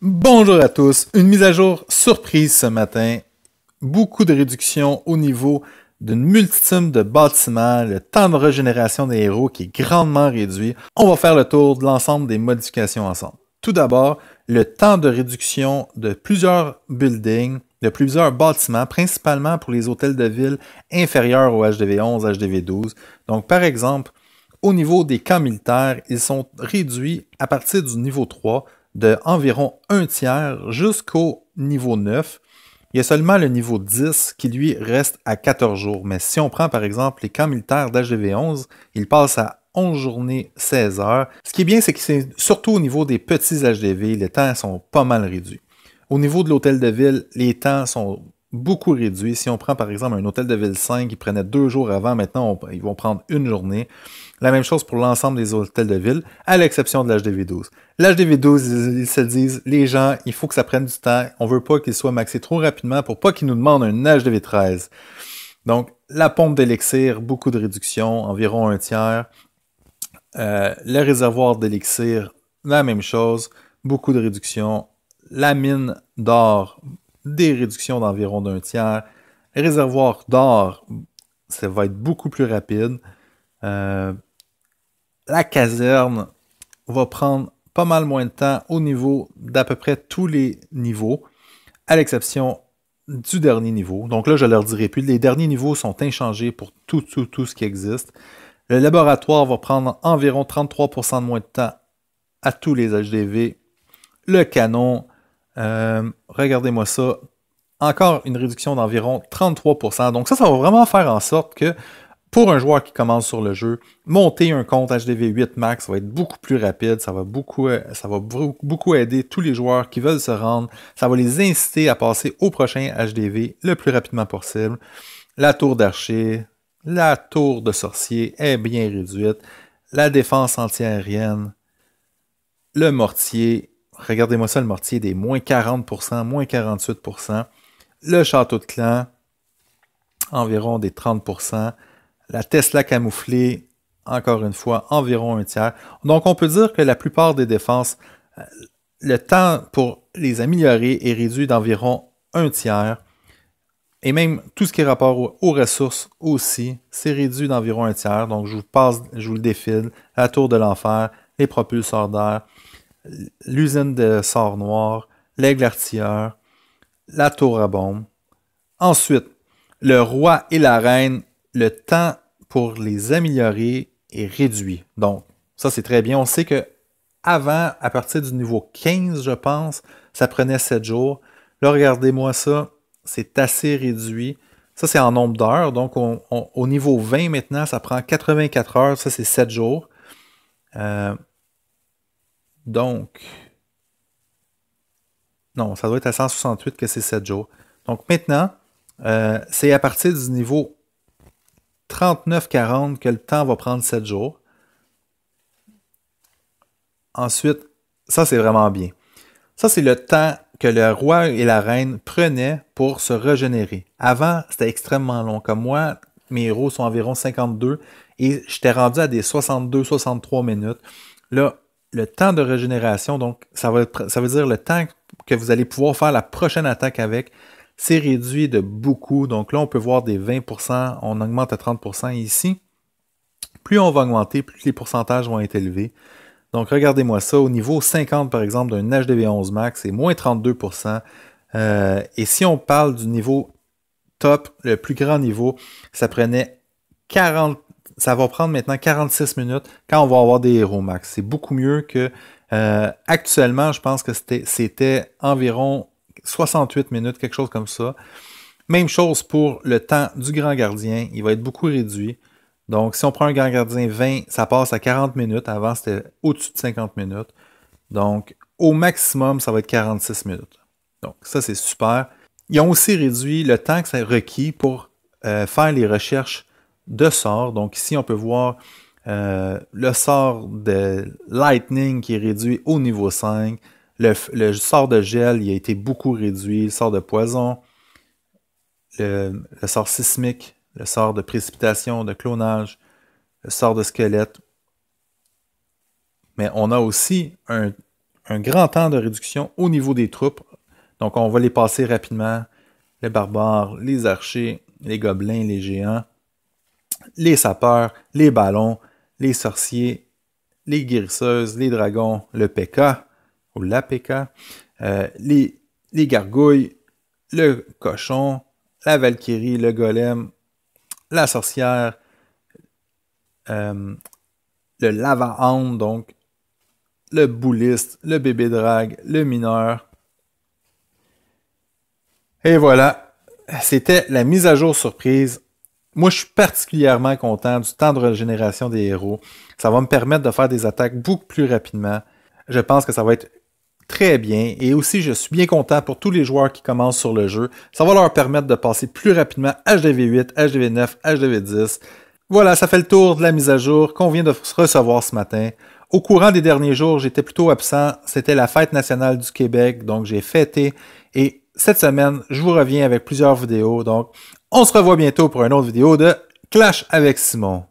Bonjour à tous. Une mise à jour surprise ce matin. Beaucoup de réductions au niveau d'une multitude de bâtiments, le temps de régénération des héros qui est grandement réduit. On va faire le tour de l'ensemble des modifications ensemble. Tout d'abord, le temps de réduction de plusieurs buildings, de plusieurs bâtiments, principalement pour les hôtels de ville inférieurs au HDV11, HDV12. Donc, par exemple, au niveau des camps militaires, ils sont réduits à partir du niveau 3 de environ un tiers jusqu'au niveau 9. Il y a seulement le niveau 10 qui lui reste à 14 jours. Mais si on prend par exemple les camps militaires d'HDV11, ils passent à 11 journées, 16 heures. Ce qui est bien, c'est que c'est surtout au niveau des petits HDV, les temps sont pas mal réduits. Au niveau de l'hôtel de ville, les temps sont beaucoup réduits. Si on prend par exemple un hôtel de ville 5 qui prenait deux jours avant, maintenant ils vont prendre une journée. La même chose pour l'ensemble des hôtels de ville, à l'exception de l'HDV12. L'HDV12, ils, se disent, les gens, il faut que ça prenne du temps. On veut pas qu'ils soient maxés trop rapidement pour pas qu'ils nous demandent un HDV13. Donc, la pompe d'élixir, beaucoup de réduction, environ un tiers. Euh, le réservoir d'élixir, la même chose, beaucoup de réduction, la mine d'or, des réductions d'environ d'un tiers, réservoir d'or, ça va être beaucoup plus rapide. Euh, la caserne va prendre pas mal moins de temps au niveau d'à peu près tous les niveaux, à l'exception du dernier niveau. Donc là, je leur dirai plus. Les derniers niveaux sont inchangés pour tout, tout ce qui existe. Le laboratoire va prendre environ 33% de moins de temps à tous les HDV. Le canon, euh, regardez-moi ça. Encore une réduction d'environ 33%. Donc ça, ça va vraiment faire en sorte que pour un joueur qui commence sur le jeu, monter un compte HDV8 Max va être beaucoup plus rapide, ça va beaucoup, euh, ça va beaucoup aider tous les joueurs qui veulent se rendre, ça va les inciter à passer au prochain HDV le plus rapidement possible. La tour d'archer, la tour de sorcier est bien réduite, la défense antiaérienne, le mortier regardez-moi ça, le mortier des moins 40%, moins 48%. Le château de clan, environ des 30%. La Tesla camouflée, encore une fois, environ un tiers. Donc, on peut dire que la plupart des défenses, euh, le temps pour les améliorer est réduit d'environ un tiers. Et même tout ce qui est rapport aux ressources aussi, c'est réduit d'environ un tiers. Donc, je vous passe, je vous le défile, la tour de l'enfer, les propulseurs d'air, l'usine de sort noir, l'aigle artilleur, la tour à bombe. Ensuite, le roi et la reine, le temps pour les améliorer est réduit. Donc, ça c'est très bien. On sait que avant, à partir du niveau 15, je pense, ça prenait 7 jours. Là, regardez-moi ça, c'est assez réduit. Ça, c'est en nombre d'heures. Donc, au niveau 20 maintenant, ça prend 84 heures. Ça, c'est 7 jours. Euh, donc, non, ça doit être à 168 que c'est 7 jours. Donc maintenant, euh, c'est à partir du niveau 39-40 que le temps va prendre 7 jours. Ensuite, ça c'est vraiment bien. Ça c'est le temps que le roi et la reine prenaient pour se régénérer. Avant, c'était extrêmement long. Comme moi, mes héros sont environ 52 et j'étais rendu à des 62-63 minutes. Là, le temps de régénération, donc ça, va ça veut dire le temps que vous allez pouvoir faire la prochaine attaque avec, c'est réduit de beaucoup. Donc là, on peut voir des 20%, on augmente à 30% ici. Plus on va augmenter, plus les pourcentages vont être élevés. Donc regardez-moi ça, au niveau 50 par exemple d'un HDV11 max, c'est moins 32%. Euh, et si on parle du niveau top, le plus grand niveau, ça prenait 40 ça va prendre maintenant 46 minutes quand on va avoir des héros max. C'est beaucoup mieux que euh, actuellement, je pense que c'était environ 68 minutes, quelque chose comme ça. Même chose pour le temps du grand gardien, il va être beaucoup réduit. Donc, si on prend un grand gardien 20, ça passe à 40 minutes. Avant, c'était au-dessus de 50 minutes. Donc, au maximum, ça va être 46 minutes. Donc, ça, c'est super. Ils ont aussi réduit le temps que ça requis pour euh, faire les recherches de sorts. Donc ici, on peut voir euh, le sort de Lightning qui est réduit au niveau 5. Le, sort de gel, il a été beaucoup réduit. Le sort de poison, le, sort sismique, le sort de précipitation, de clonage, le sort de squelette. Mais on a aussi un, un grand temps de réduction au niveau des troupes. Donc on va les passer rapidement. Les barbares, les archers, les gobelins, les géants les sapeurs, les ballons, les sorciers, les guérisseuses, les dragons, le PK ou la PK, euh, les, les gargouilles, le cochon, la valkyrie, le golem, la sorcière, euh, le lava-hound, donc le bouliste, le bébé drague, le mineur. Et voilà, c'était la mise à jour surprise moi, je suis particulièrement content du temps de régénération des héros. Ça va me permettre de faire des attaques beaucoup plus rapidement. Je pense que ça va être très bien. Et aussi, je suis bien content pour tous les joueurs qui commencent sur le jeu. Ça va leur permettre de passer plus rapidement HDV8, HDV9, HDV10. Voilà, ça fait le tour de la mise à jour qu'on vient de recevoir ce matin. Au courant des derniers jours, j'étais plutôt absent. C'était la fête nationale du Québec, donc j'ai fêté. Et cette semaine, je vous reviens avec plusieurs vidéos. Donc, on se revoit bientôt pour une autre vidéo de Clash avec Simon.